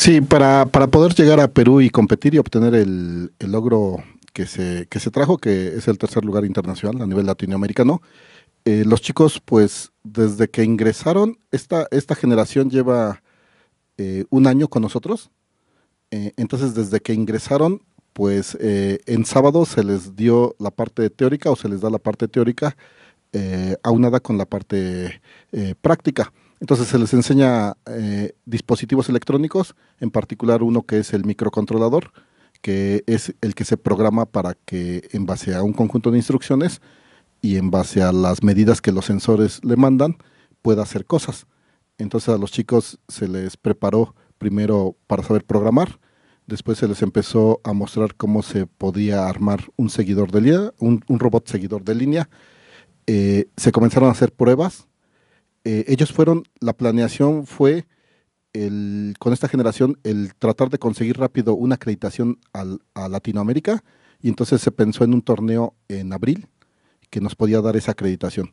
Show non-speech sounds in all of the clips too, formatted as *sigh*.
Sí, para, para poder llegar a Perú y competir y obtener el, logro que se, que se trajo, que es el tercer lugar internacional a nivel latinoamericano, eh, los chicos, pues desde que ingresaron, esta, esta generación lleva eh, un año con nosotros. Eh, entonces, desde que ingresaron, pues en sábado se les dio la parte teórica o se les da la parte teórica aunada con la parte práctica. Entonces se les enseña eh, dispositivos electrónicos, en particular uno que es el microcontrolador, que es el que se programa para que en base a un conjunto de instrucciones y en base a las medidas que los sensores le mandan, pueda hacer cosas. Entonces a los chicos se les preparó primero para saber programar, después se les empezó a mostrar cómo se podía armar un seguidor de línea, un, robot seguidor de línea. Eh, se comenzaron a hacer pruebas eh, ellos fueron, la planeación fue con esta generación el tratar de conseguir rápido una acreditación a Latinoamérica y entonces se pensó en un torneo en abril que nos podía dar esa acreditación.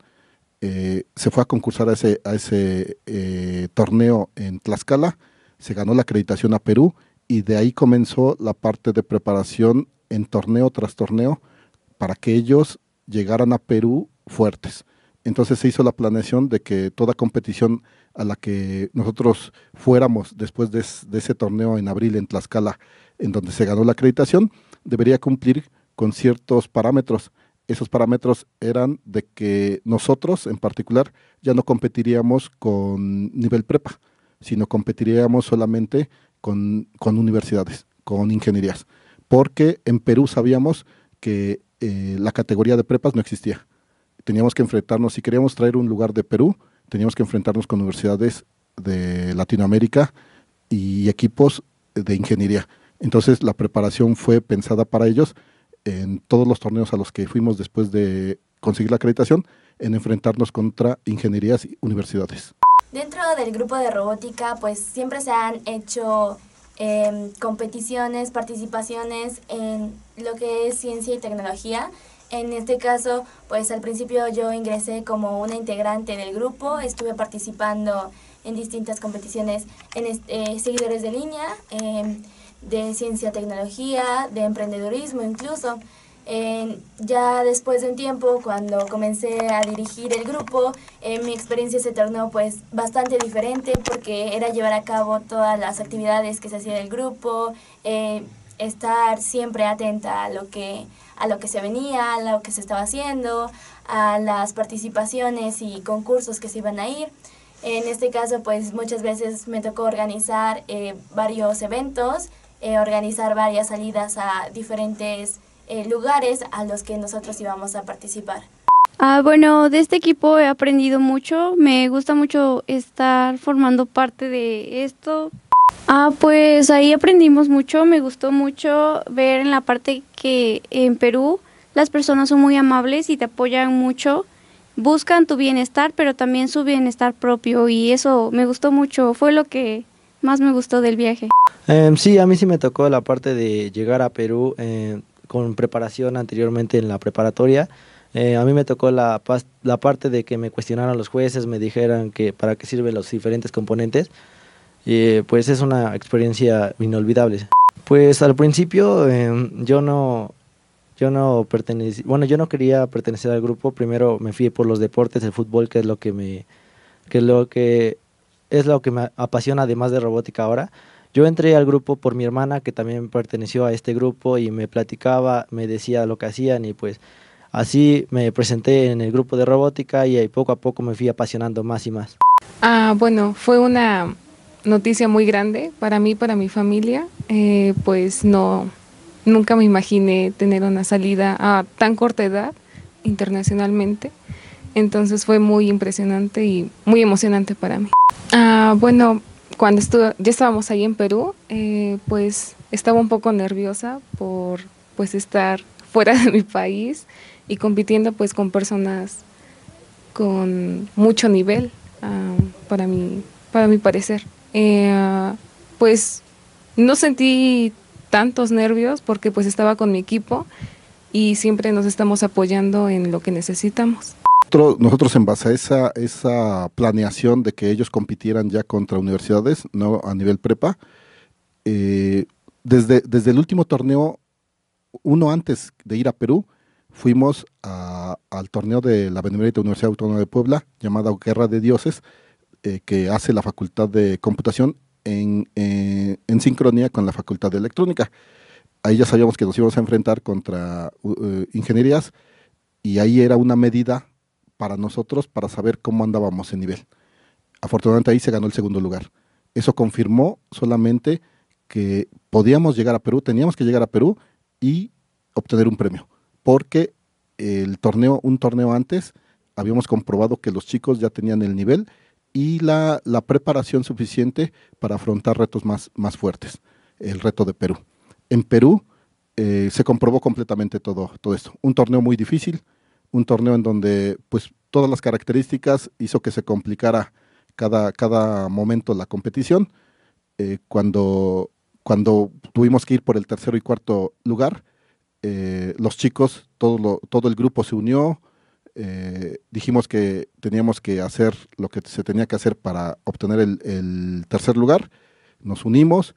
Eh, se fue a concursar a ese, ese eh, torneo en Tlaxcala, se ganó la acreditación a Perú y de ahí comenzó la parte de preparación en torneo tras torneo para que ellos llegaran a Perú fuertes. Entonces se hizo la planeación de que toda competición a la que nosotros fuéramos después de, ese torneo en abril en Tlaxcala, en donde se ganó la acreditación, debería cumplir con ciertos parámetros. Esos parámetros eran de que nosotros en particular ya no competiríamos con nivel prepa, sino competiríamos solamente con, universidades, con ingenierías, porque en Perú sabíamos que eh, la categoría de prepas no existía teníamos que enfrentarnos, si queríamos traer un lugar de Perú, teníamos que enfrentarnos con universidades de Latinoamérica y equipos de ingeniería. Entonces la preparación fue pensada para ellos en todos los torneos a los que fuimos después de conseguir la acreditación, en enfrentarnos contra ingenierías y universidades. Dentro del grupo de robótica, pues siempre se han hecho em, competiciones, participaciones en lo que es ciencia y tecnología. En este caso, pues al principio yo ingresé como una integrante del grupo, estuve participando en distintas competiciones en eh, seguidores de línea, em, de ciencia, tecnología, de emprendedurismo incluso. ya después de un tiempo, cuando comencé a dirigir el grupo, eh, mi experiencia se tornó pues bastante diferente porque era llevar a cabo todas las actividades que se hacía del grupo, eh, estar siempre atenta a lo que a lo que se venía, a lo que se estaba haciendo, a las participaciones y concursos que se iban a ir. En este caso, pues muchas veces me tocó organizar eh, varios eventos, eh, organizar varias salidas a diferentes eh, lugares a los que nosotros íbamos a participar. Ah, bueno, de este equipo he aprendido mucho, me gusta mucho estar formando parte de esto, Ah, pues ahí aprendimos mucho, me gustó mucho ver en la parte que en Perú las personas son muy amables y te apoyan mucho, buscan tu bienestar, pero también su bienestar propio y eso me gustó mucho, fue lo que más me gustó del viaje. Em, sí, a mí sí me tocó la parte de llegar a Perú eh, con preparación anteriormente en la preparatoria. Eh, a mí me tocó la, la parte de que me cuestionaran los jueces, me dijeran que para qué sirven los diferentes componentes. Eh, pues es una experiencia inolvidable. Pues al principio em, yo no, yo no pertenecía, bueno, yo no quería pertenecer al grupo, primero me fui por los deportes, el fútbol, que es lo que me, que es lo que, es lo que me apasiona además de robótica ahora. Yo entré al grupo por mi hermana que también perteneció a este grupo y me platicaba, me decía lo que hacían y pues así me presenté en el grupo de robótica y ahí poco a poco me fui apasionando más y más. Ah, bueno, fue una noticia muy grande para mí, para mi familia. Eh, pues no, nunca me imaginé tener una salida a tan corta edad internacionalmente. Entonces fue muy impresionante y muy emocionante para mí. Ah, bueno, cuando estuve, ya estábamos ahí en Perú, eh, pues estaba un poco nerviosa por pues estar *laughs* fuera de mi país y compitiendo pues con personas con mucho nivel ah, para mi para mi parecer. Eh, pues no sentí tantos nervios porque pues estaba con mi equipo y siempre nos estamos apoyando en lo que necesitamos. Nosotros, en base a esa, planeación de que ellos compitieran ya contra universidades, no a nivel prepa, eh, desde, desde el último torneo, uno antes de ir a Perú, fuimos al torneo de la Benemérita Universidad Autónoma de Puebla, llamada Guerra de Dioses, eh, que hace la Facultad de Computación eh, en, sincronía con la Facultad de Electrónica. Ahí ya sabíamos que nos íbamos a enfrentar contra ingenierías y ahí era una medida para nosotros para saber cómo andábamos en nivel. Afortunadamente ahí se ganó el segundo lugar. Eso confirmó solamente que podíamos llegar a Perú, teníamos que llegar a Perú y obtener un premio, porque el torneo, un torneo antes, habíamos comprobado que los chicos ya tenían el nivel y la, preparación suficiente para afrontar retos más, fuertes. El reto de Perú. En Perú eh, se comprobó completamente todo, todo esto. Un torneo muy difícil, un torneo en donde pues, todas las características hizo que se complicara cada, cada momento la competición. Eh, cuando, cuando tuvimos que ir por el tercero y cuarto lugar, eh, los chicos, todo, todo el grupo se unió, eh, dijimos que teníamos que hacer lo que se tenía que hacer para obtener el, tercer lugar. Nos unimos,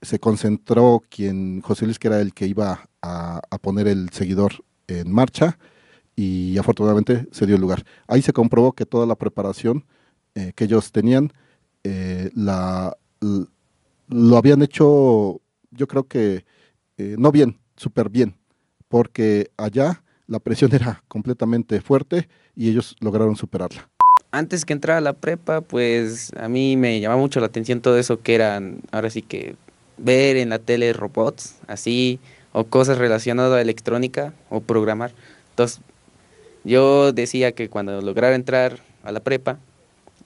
se concentró quien José Luis, que era el que iba a, poner el seguidor en marcha, y afortunadamente se dio el lugar. Ahí se comprobó que toda la preparación eh, que ellos tenían eh, la, lo habían hecho, yo creo que no bien, súper bien, porque allá la presión era completamente fuerte y ellos lograron superarla. Antes que entrara a la prepa, pues a mí me llamaba mucho la atención todo eso que eran, ahora sí que ver en la tele robots, así, o cosas relacionadas a electrónica o programar. Entonces, yo decía que cuando lograra entrar a la prepa,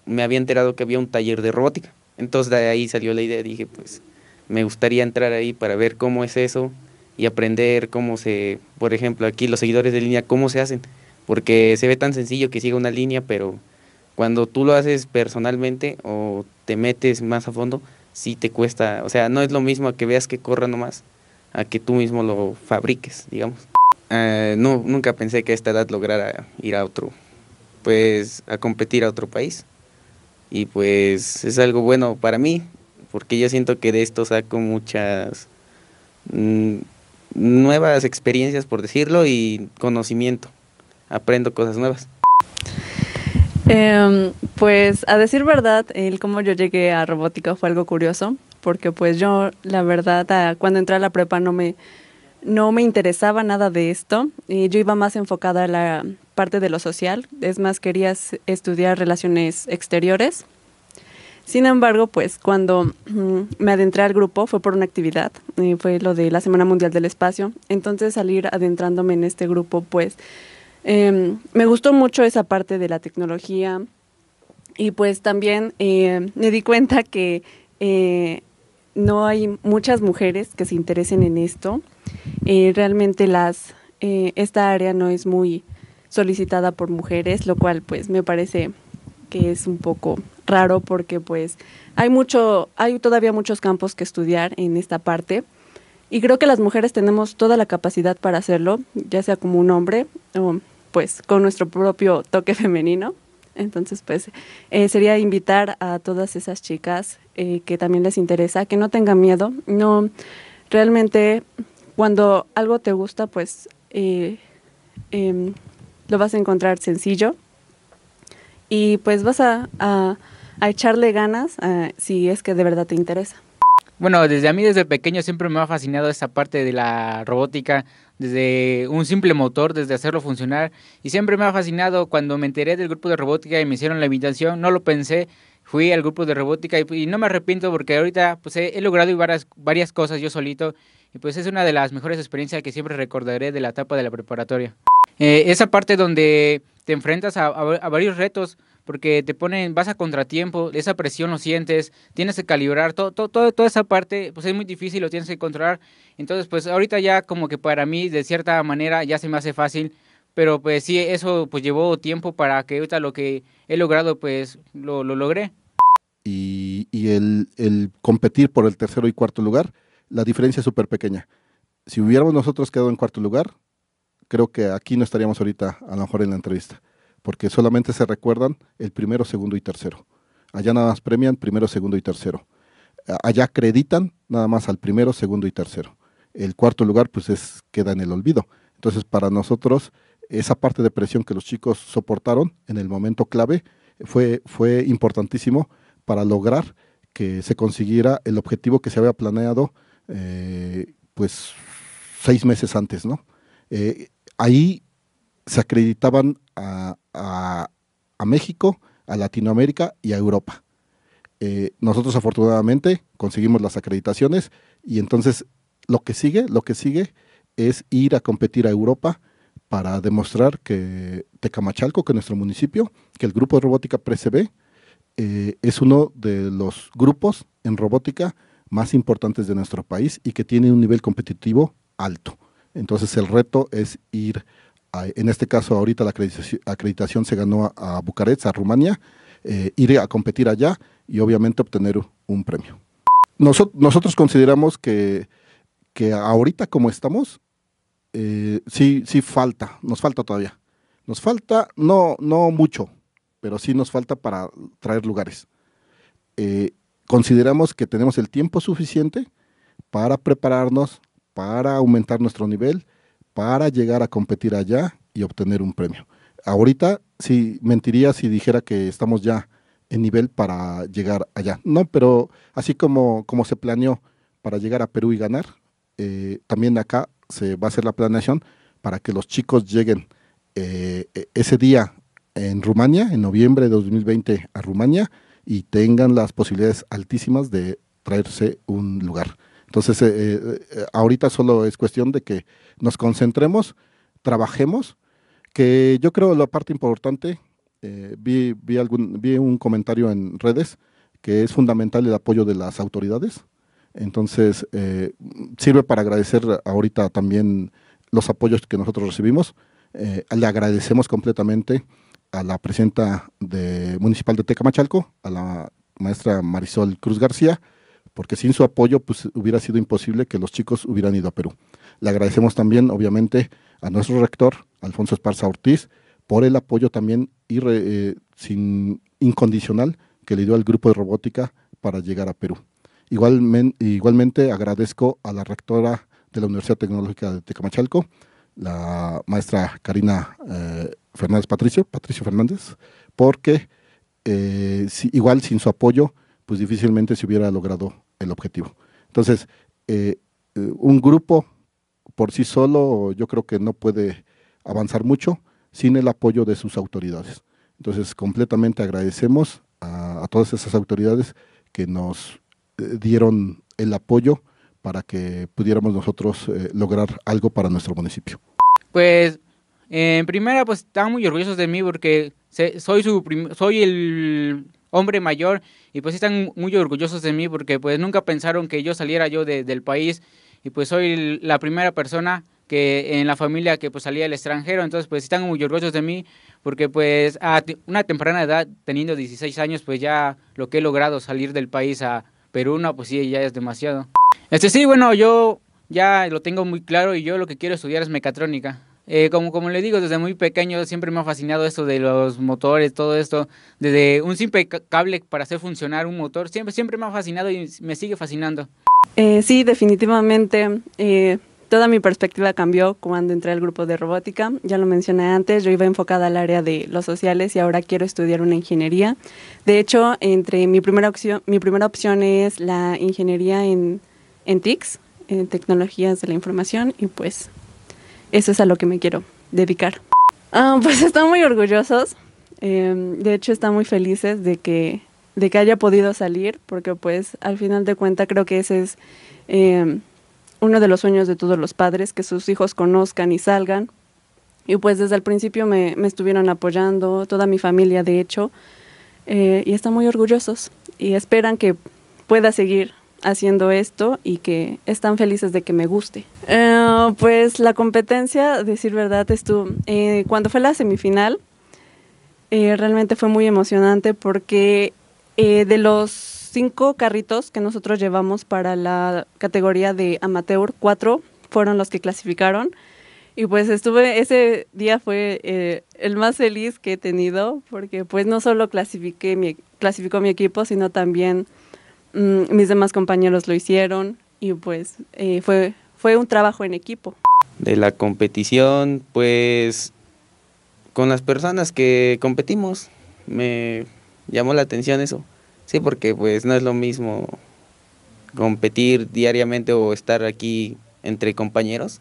me había enterado que había un taller de robótica. Entonces de ahí salió la idea, dije, pues me gustaría entrar ahí para ver cómo es eso, y aprender cómo se, por ejemplo, aquí los seguidores de línea, cómo se hacen. Porque se ve tan sencillo que siga una línea, pero cuando tú lo haces personalmente o te metes más a fondo, sí te cuesta. O sea, no es lo mismo a que veas que corra nomás, a que tú mismo lo fabriques, digamos. Eh, no, nunca pensé que a esta edad lograra ir a otro, pues a competir a otro país. Y pues es algo bueno para mí, porque yo siento que de esto saco muchas mm, nuevas experiencias, por decirlo, y conocimiento. Aprendo cosas nuevas. Em, pues a decir verdad, el cómo yo llegué a robótica fue algo curioso, porque pues yo la verdad cuando entré a la prepa no me, no me interesaba nada de esto yo iba más enfocada a la parte de lo social, es más quería estudiar relaciones exteriores sin embargo, pues cuando mm, me adentré al grupo fue por una actividad, eh, fue lo de la Semana Mundial del Espacio. Entonces salir adentrándome en este grupo, pues em, me gustó mucho esa parte de la tecnología y pues también eh, me di cuenta que eh, no hay muchas mujeres que se interesen en esto. realmente las, esta área no es muy solicitada por mujeres, lo cual pues me parece que es un poco raro porque pues hay mucho, hay todavía muchos campos que estudiar en esta parte y creo que las mujeres tenemos toda la capacidad para hacerlo, ya sea como un hombre o pues con nuestro propio toque *laughs* femenino. Entonces, pues eh, sería invitar a todas esas chicas eh, que también les interesa, que no tengan miedo. No, realmente cuando algo te gusta, pues eh, em, lo vas a encontrar sencillo y pues vas a a echarle ganas eh, si es que de verdad te interesa. Bueno, desde a mí desde pequeño siempre me ha fascinado esta parte de la robótica, desde un simple motor, desde hacerlo funcionar. Y siempre me ha fascinado cuando me enteré del grupo de robótica y me hicieron la invitación, no lo pensé, fui al grupo de robótica y, no me arrepiento porque ahorita pues, he, logrado varias, varias cosas yo solito. Y pues es una de las mejores experiencias que siempre recordaré de la etapa de la preparatoria. Eh, esa parte donde te enfrentas a, a varios retos, porque te ponen, vas a contratiempo, esa presión lo sientes, tienes que calibrar, todo, toda esa parte, pues es muy difícil, lo tienes que controlar. Entonces, pues ahorita ya como que para mí, de cierta manera, ya se me hace fácil, pero pues sí, eso pues llevó tiempo para que ahorita lo que he logrado, pues lo, logré. Y, y el, el competir por el tercero y cuarto lugar, la diferencia es súper pequeña. Si hubiéramos nosotros quedado en cuarto lugar, creo que aquí no estaríamos ahorita, a lo mejor en la entrevista porque solamente se recuerdan el primero, segundo y tercero. Allá nada más premian primero, segundo y tercero. Allá acreditan nada más al primero, segundo y tercero. El cuarto lugar pues es, queda en el olvido. Entonces para nosotros esa parte de presión que los chicos soportaron en el momento clave fue, fue importantísimo para lograr que se consiguiera el objetivo que se había planeado eh, pues seis meses antes. ¿no? Eh, ahí se acreditaban a, México, a Latinoamérica y a Europa. Eh, nosotros afortunadamente conseguimos las acreditaciones y entonces lo que sigue, lo que sigue es ir a competir a Europa para demostrar que Tecamachalco, que nuestro municipio, que el grupo de robótica PRECB eh, es uno de los grupos en robótica más importantes de nuestro país y que tiene un nivel competitivo alto. Entonces el reto es ir en este caso ahorita la acreditación, se ganó a, Bucarest, a Rumania, eh, ir a competir allá y obviamente obtener un premio. nosotros consideramos que, que, ahorita como estamos, eh, sí, sí falta, nos falta todavía. Nos falta, no, no mucho, pero sí nos falta para traer lugares. Eh, consideramos que tenemos el tiempo suficiente para prepararnos, para aumentar nuestro nivel para llegar a competir allá y obtener un premio. Ahorita sí mentiría si dijera que estamos ya en nivel para llegar allá. No, pero así como, como se planeó para llegar a Perú y ganar, eh, también acá se va a hacer la planeación para que los chicos lleguen eh, e-, ese día en Rumania, en noviembre de 2020 a Rumania, y tengan las posibilidades altísimas de traerse un lugar. Entonces, eh, eh, eh, ahorita solo es cuestión de que nos concentremos, trabajemos, que yo creo la parte importante, vi, vi, un comentario en redes que es fundamental el apoyo de las autoridades. Entonces, sirve para agradecer ahorita también los apoyos que nosotros recibimos. le agradecemos completamente a la presidenta de, municipal de Tecamachalco, a la maestra Marisol Cruz García, porque sin su apoyo pues, hubiera sido imposible que los chicos hubieran ido a Perú. Le agradecemos también, obviamente, a nuestro rector, Alfonso Esparza Ortiz, por el apoyo también eh, sin, incondicional que le dio al grupo de robótica para llegar a Perú. igualmente agradezco a la rectora de la Universidad Tecnológica de Tecamachalco, la maestra Karina eh, Fernández Patricio, Patricio Fernández, porque eh, igual sin su apoyo, pues difícilmente se hubiera logrado el objetivo. Entonces, eh, eh, un grupo por sí solo yo creo que no puede avanzar mucho sin el apoyo de sus autoridades. Entonces, completamente agradecemos a, todas esas autoridades que nos eh, dieron el apoyo para que pudiéramos nosotros lograr algo para nuestro municipio. Pues, en primera, pues están muy orgullosos de mí porque soy, su soy el hombre mayor y pues están muy orgullosos de mí porque pues nunca pensaron que yo saliera yo del país y pues soy la primera persona que en la familia que pues salía del extranjero, entonces pues están muy orgullosos de mí porque pues a una temprana edad, teniendo 16 años, pues ya lo que he logrado salir del país a Perú, no, pues sí, ya es demasiado. Este sí, bueno, yo ya lo tengo muy claro y yo lo que quiero estudiar es mecatrónica. Eh, como, como le digo, desde muy pequeño siempre me ha fascinado esto de los motores, todo esto, desde un simple cable para hacer funcionar un motor, siempre, siempre me ha fascinado y me sigue fascinando. Eh, sí, definitivamente. Eh, toda mi perspectiva cambió cuando entré al grupo de robótica. Ya lo mencioné antes, yo iba enfocada al área de los sociales y ahora quiero estudiar una ingeniería. De hecho, entre mi primera opción, mi primera opción es la ingeniería en, en TICS, en tecnologías de la información, y pues eso es a lo que me quiero dedicar. Ah, pues *laughs* están muy orgullosos, em, de hecho están muy felices de que, de que haya podido salir, porque pues al final de cuentas creo que ese es em, uno de los sueños de todos los padres, que sus hijos conozcan y salgan. Y pues desde el principio me, estuvieron apoyando, toda mi familia de hecho, eh, y están muy orgullosos y esperan que pueda seguir haciendo esto y que están felices de que me guste. Eh, pues la competencia, decir verdad, estuvo, eh, cuando fue la semifinal, eh, realmente fue muy emocionante porque de los cinco carritos que nosotros llevamos para la categoría de amateur, cuatro fueron los que clasificaron. Y pues estuve, ese día fue el más feliz que he tenido, porque pues no solo clasifiqué clasificó mi equipo, sino también Mm, mis demás compañeros lo hicieron y pues eh, fue, fue un trabajo en equipo. De la competición, pues con las personas que competimos, me llamó la atención eso. Sí, porque pues no es lo mismo competir diariamente o estar aquí entre compañeros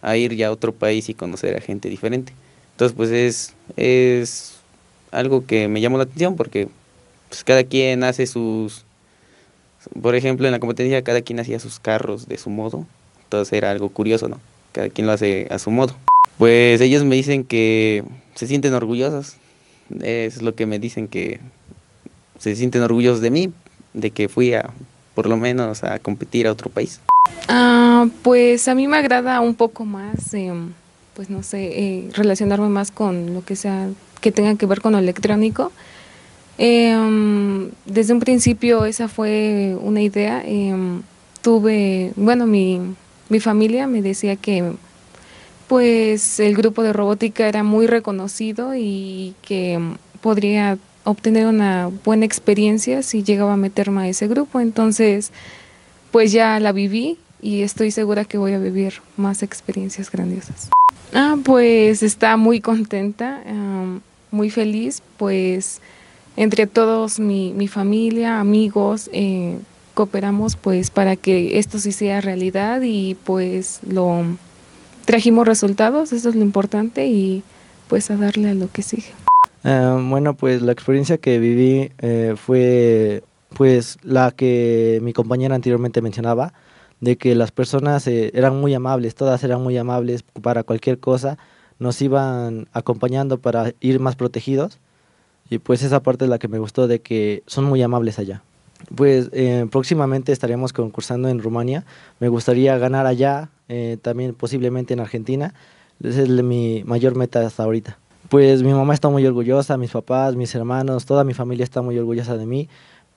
a ir ya a otro país y conocer a gente diferente. Entonces, pues es, es algo que me llamó la atención porque pues, cada quien hace sus, por ejemplo, en la competencia cada quien hacía sus carros de su modo, entonces era algo curioso, ¿no? Cada quien lo hace a su modo. Pues ellos me dicen que se sienten orgullosos, es lo que me dicen que se sienten orgullosos de mí, de que fui a, por lo menos, a competir a otro país. Ah, pues a mí me agrada un poco más, eh, pues no sé, eh, relacionarme más con lo que sea, que tenga que ver con lo electrónico. Em, desde un principio esa fue una idea. Em, tuve, bueno, mi, mi familia me decía que pues el grupo de robótica era muy reconocido y que podría obtener una buena experiencia si llegaba a meterme a ese grupo. Entonces, pues ya la viví y estoy segura que voy a vivir más experiencias grandiosas. Ah, pues está muy contenta, em, muy feliz, pues entre todos mi, mi familia, amigos, eh, cooperamos pues para que esto sí sea realidad y pues lo trajimos resultados, eso es lo importante y pues a darle a lo que sigue. Ah, bueno, pues la experiencia que viví eh, fue pues la que mi compañera anteriormente mencionaba, de que las personas eh, eran muy amables, todas eran muy amables para cualquier cosa, nos iban acompañando para ir más protegidos y pues esa parte es la que me gustó de que son muy amables allá. Pues eh, próximamente estaremos concursando en Rumania. Me gustaría ganar allá, eh, también posiblemente en Argentina. Esa es mi mayor meta hasta ahorita. Pues mi mamá está muy orgullosa, mis papás, mis hermanos, toda mi familia está muy orgullosa de mí.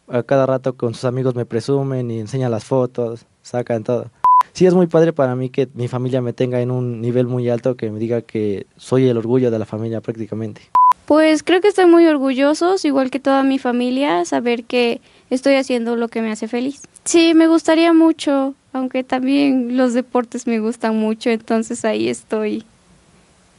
A cada rato con sus amigos me presumen y enseñan las fotos, sacan todo. Sí, es muy padre para mí que mi familia me tenga en un nivel muy alto, que me diga que soy el orgullo de la familia prácticamente. Pues creo que estoy muy orgullosos, igual que toda mi familia, saber que estoy haciendo lo que me hace feliz. Sí, me gustaría mucho, aunque también los deportes me gustan mucho, entonces ahí estoy,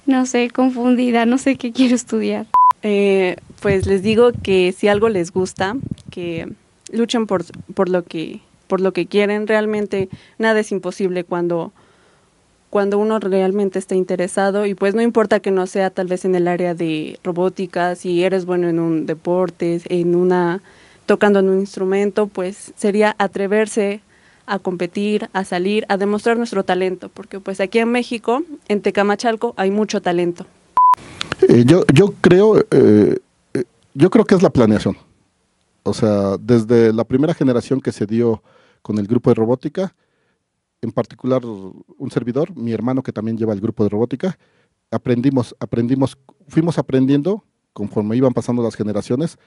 no sé, confundida, no sé qué quiero estudiar. Eh, pues les digo que si algo les gusta, que luchen por, por, lo, que, por lo que quieren, realmente nada es imposible cuando cuando uno realmente está interesado y pues no importa que no sea tal vez en el área de robótica, si eres bueno en un deporte, en una tocando en un instrumento, pues sería atreverse a competir, a salir, a demostrar nuestro talento, porque pues aquí en México, en Tecamachalco, hay mucho talento. Eh, yo, yo creo, eh, eh, yo creo que es la planeación. O sea, desde la primera generación que se dio con el grupo de robótica, en particular un servidor, mi hermano que también lleva el grupo de robótica, aprendimos, aprendimos, fuimos aprendiendo conforme iban pasando las generaciones,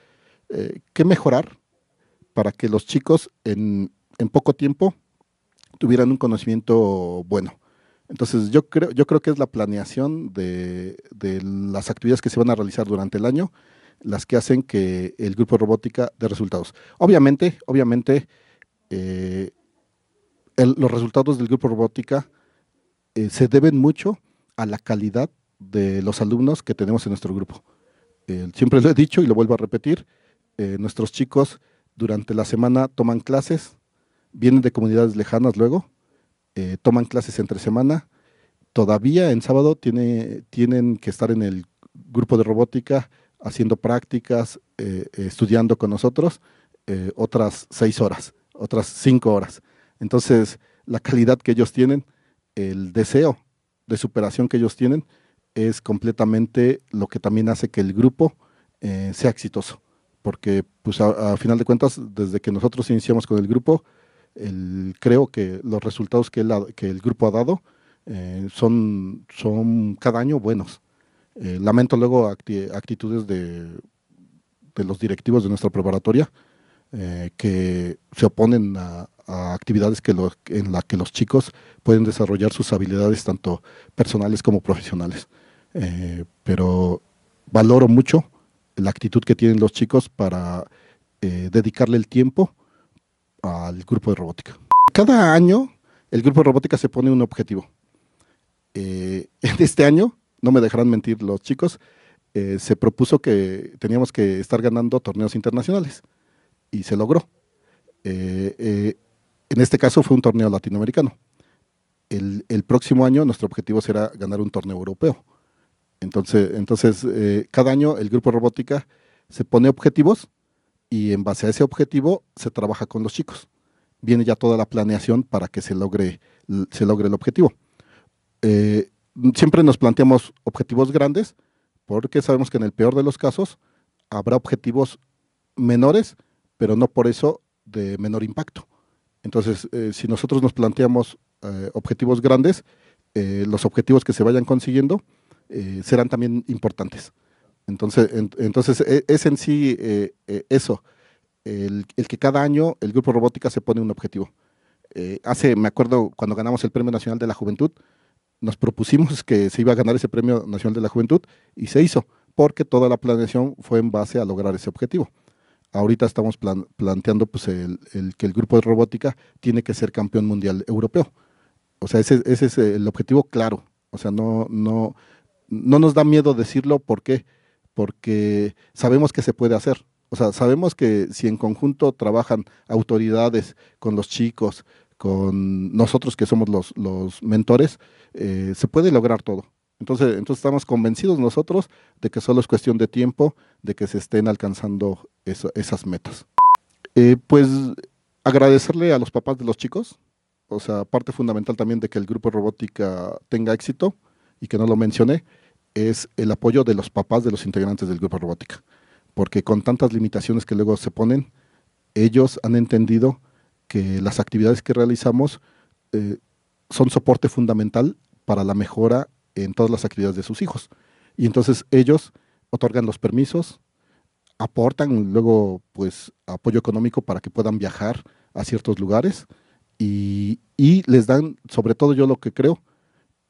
eh, qué mejorar para que los chicos en, poco tiempo tuvieran un conocimiento bueno. Entonces yo creo, yo creo que es la planeación de, de las actividades que se van a realizar durante el año las que hacen que el grupo de robótica dé resultados. Obviamente, obviamente, eh, los resultados del grupo robótica eh, se deben mucho a la calidad de los alumnos que tenemos en nuestro grupo. Eh, siempre lo he dicho y lo vuelvo a repetir, eh, nuestros chicos durante la semana toman clases, vienen de comunidades lejanas luego, toman clases entre semana, todavía en sábado tienen que estar en el grupo de robótica haciendo prácticas, estudiando con nosotros otras seis horas, otras cinco horas. Entonces, la calidad que ellos tienen, el deseo de superación que ellos tienen, es completamente lo que también hace que el grupo eh, sea exitoso. Porque, pues, a, final de cuentas, desde que nosotros iniciamos con el grupo, creo que los resultados que, el grupo ha dado eh, son, son cada año buenos. Eh, lamento luego actitudes de, los directivos de nuestra preparatoria que se oponen a, actividades que en las que los chicos pueden desarrollar sus habilidades tanto personales como profesionales. Eh, pero valoro mucho la actitud que tienen los chicos para eh, dedicarle el tiempo al grupo de robótica. Cada año el grupo de robótica se pone un objetivo. Eh, *laughs* en este año, no me dejarán mentir los chicos, se propuso que teníamos que estar ganando torneos internacionales y se logró en este caso fue un torneo latinoamericano. El, próximo año nuestro objetivo será ganar un torneo europeo. Entonces, entonces eh, cada año el grupo robótica se pone objetivos y en base a ese objetivo se trabaja con los chicos. Viene ya toda la planeación para que se logre, se logre el objetivo. Eh, siempre nos planteamos objetivos grandes porque sabemos que en el peor de los casos habrá objetivos menores, pero no por eso de menor impacto. Entonces, eh, si nosotros nos planteamos eh, objetivos grandes, eh, los objetivos que se vayan consiguiendo serán también importantes. Entonces, entonces e, es en sí eso, el, el, que cada año el Grupo Robótica se pone un objetivo. hace, me acuerdo, cuando ganamos el Premio Nacional de la Juventud, nos propusimos que se iba a ganar ese Premio Nacional de la Juventud y se hizo, porque toda la planeación fue en base a lograr ese objetivo ahorita estamos planteando pues, el, que el grupo de robótica tiene que ser campeón mundial europeo. O sea, ese, es el objetivo claro. O sea, no, no, no nos da miedo decirlo. ¿Por Porque sabemos que se puede hacer. O sea, sabemos que si en conjunto trabajan autoridades con los chicos, con nosotros que somos los, los mentores, eh, se puede lograr todo. Entonces, entonces estamos convencidos nosotros de que solo es cuestión de tiempo de que se estén alcanzando esas metas. Eh, pues agradecerle a los papás de los chicos, o sea, parte fundamental también de que el grupo robótica tenga éxito y que no lo mencioné, es el apoyo de los papás de los integrantes del grupo robótica, porque con tantas limitaciones que luego se ponen, ellos han entendido que las actividades que realizamos eh, son soporte fundamental para la mejora en todas las actividades de sus hijos. Y entonces ellos otorgan los permisos, aportan luego pues apoyo económico para que puedan viajar a ciertos lugares y, les dan, sobre todo yo lo que creo,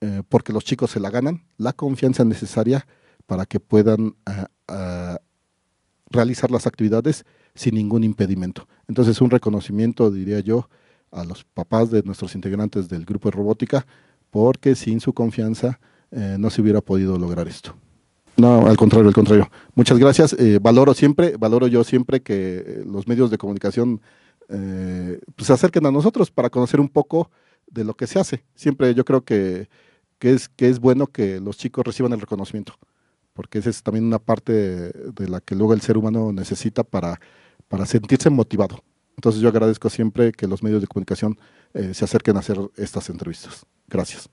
eh, porque los chicos se la ganan, la confianza necesaria para que puedan eh, eh, realizar las actividades sin ningún impedimento. Entonces un reconocimiento, diría yo, a los papás de nuestros integrantes del grupo de robótica, porque sin su confianza eh, no se hubiera podido lograr esto. No, al contrario, al contrario. Muchas gracias. Eh, valoro siempre, valoro yo siempre que eh, los medios de comunicación pues se acerquen a nosotros para conocer un poco de lo que se hace. Siempre yo creo que, es, que es bueno que los chicos reciban el reconocimiento, porque esa es también una parte de, la que luego el ser humano necesita para, sentirse motivado. Entonces yo agradezco siempre que los medios de comunicación se acerquen a hacer estas entrevistas. Gracias.